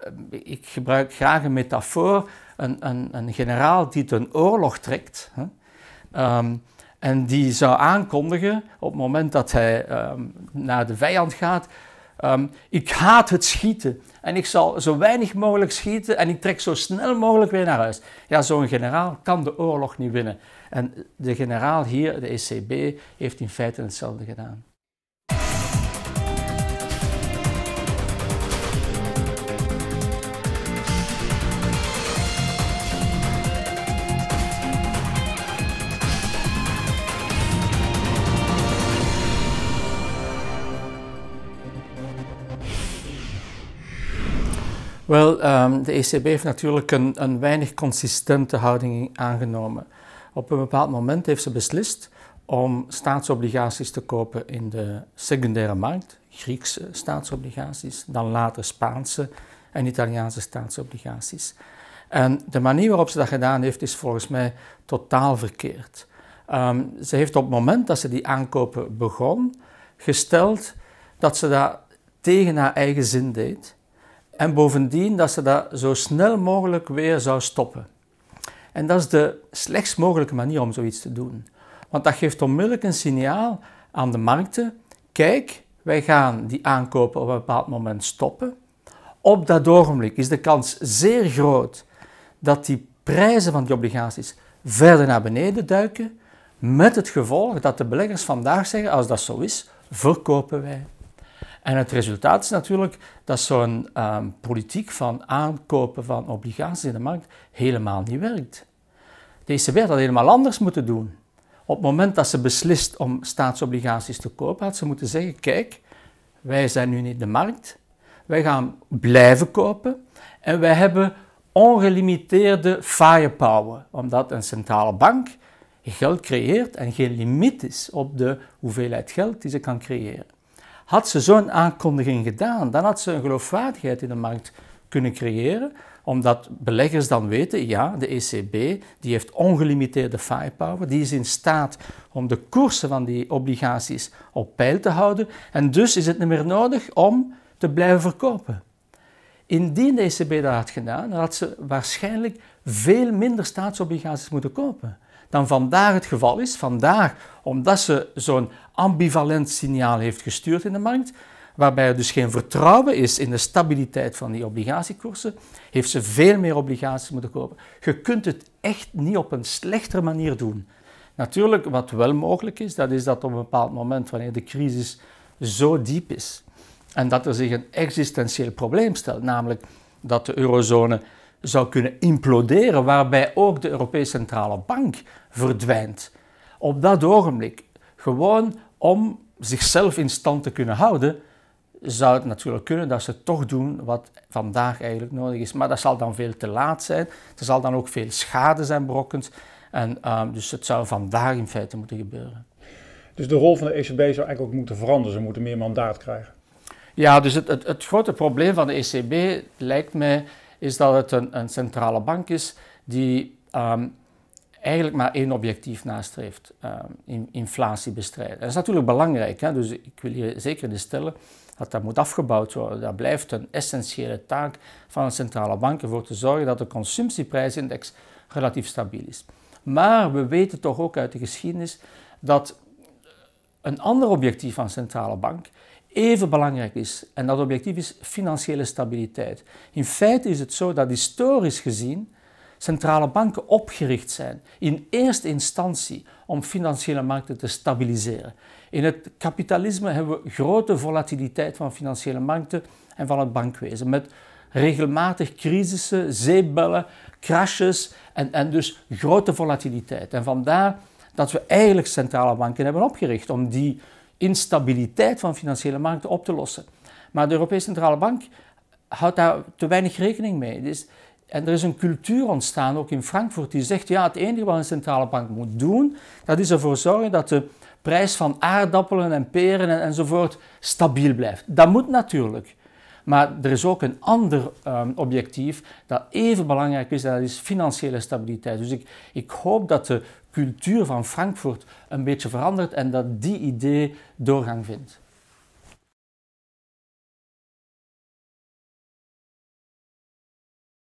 Eh, ik gebruik graag een metafoor, een, een, een generaal die een oorlog trekt. Hè? Ehm, en die zou aankondigen op het moment dat hij ehm, naar de vijand gaat: ehm, Ik haat het schieten. En ik zal zo weinig mogelijk schieten en ik trek zo snel mogelijk weer naar huis. Ja, zo'n generaal kan de oorlog niet winnen. En de generaal hier, de ECB, heeft in feite hetzelfde gedaan. Wel, ehm, de ECB heeft natuurlijk een, een weinig consistente houding aangenomen. Op een bepaald moment heeft ze beslist om staatsobligaties te kopen in de secundaire markt, Griekse staatsobligaties, dan later Spaanse en Italiaanse staatsobligaties. En de manier waarop ze dat gedaan heeft, is volgens mij totaal verkeerd. Ehm, ze heeft op het moment dat ze die aankopen begon, gesteld dat ze dat tegen haar eigen zin deed. En bovendien dat ze dat zo snel mogelijk weer zou stoppen. En dat is de slechtst mogelijke manier om zoiets te doen. Want dat geeft onmiddellijk een signaal aan de markten. Kijk, wij gaan die aankopen op een bepaald moment stoppen. Op dat ogenblik is de kans zeer groot dat die prijzen van die obligaties verder naar beneden duiken. Met het gevolg dat de beleggers vandaag zeggen, als dat zo is, verkopen wij. En het resultaat is natuurlijk dat zo'n ehm, politiek van aankopen van obligaties in de markt helemaal niet werkt. De ECB had dat helemaal anders moeten doen. Op het moment dat ze beslist om staatsobligaties te kopen, had ze moeten zeggen: kijk, wij zijn nu niet de markt, wij gaan blijven kopen en wij hebben ongelimiteerde firepower, omdat een centrale bank geld creëert en geen limiet is op de hoeveelheid geld die ze kan creëren. Had ze zo'n aankondiging gedaan, dan had ze een geloofwaardigheid in de markt kunnen creëren, omdat beleggers dan weten, ja, de ECB die heeft ongelimiteerde firepower, die is in staat om de koersen van die obligaties op peil te houden en dus is het niet meer nodig om te blijven verkopen. Indien de ECB dat had gedaan, dan had ze waarschijnlijk veel minder staatsobligaties moeten kopen dan vandaag het geval is. Vandaag, omdat ze zo'n ambivalent signaal heeft gestuurd in de markt, waarbij er dus geen vertrouwen is in de stabiliteit van die obligatiekoersen, heeft ze veel meer obligaties moeten kopen. Je kunt het echt niet op een slechtere manier doen. Natuurlijk, wat wel mogelijk is, dat is dat op een bepaald moment, wanneer de crisis zo diep is en dat er zich een existentieel probleem stelt, namelijk dat de eurozone zou kunnen imploderen, waarbij ook de Europese Centrale Bank verdwijnt. Op dat ogenblik, gewoon om zichzelf in stand te kunnen houden, zou het natuurlijk kunnen dat ze toch doen wat vandaag eigenlijk nodig is. Maar dat zal dan veel te laat zijn. Er zal dan ook veel schade zijn brokkend. En, ehm, dus het zou vandaag in feite moeten gebeuren. Dus de rol van de ECB zou eigenlijk ook moeten veranderen. Ze moeten meer mandaat krijgen. Ja, dus het, het, het grote probleem van de ECB lijkt mij is dat het een, een centrale bank is die ehm, eigenlijk maar één objectief nastreeft, ehm, inflatie bestrijden. Dat is natuurlijk belangrijk, hè? dus ik wil hier zeker in stellen dat dat moet afgebouwd worden. Dat blijft een essentiële taak van een centrale bank ervoor te zorgen dat de consumptieprijsindex relatief stabiel is. Maar we weten toch ook uit de geschiedenis dat een ander objectief van een centrale bank even belangrijk is. En dat objectief is financiële stabiliteit. In feite is het zo dat historisch gezien centrale banken opgericht zijn in eerste instantie om financiële markten te stabiliseren. In het kapitalisme hebben we grote volatiliteit van financiële markten en van het bankwezen met regelmatig crisissen, zeepbellen, crashes en, en dus grote volatiliteit. En vandaar dat we eigenlijk centrale banken hebben opgericht om die instabiliteit van financiële markten op te lossen. Maar de Europese Centrale Bank houdt daar te weinig rekening mee. en er is een cultuur ontstaan, ook in Frankfurt, die zegt: ja, het enige wat een centrale bank moet doen, dat is ervoor zorgen dat de prijs van aardappelen en peren en, enzovoort stabiel blijft. Dat moet natuurlijk. Maar er is ook een ander ehm, objectief dat even belangrijk is, en dat is financiële stabiliteit. Dus ik, ik hoop dat de cultuur van Frankfurt een beetje verandert en dat die idee doorgang vindt.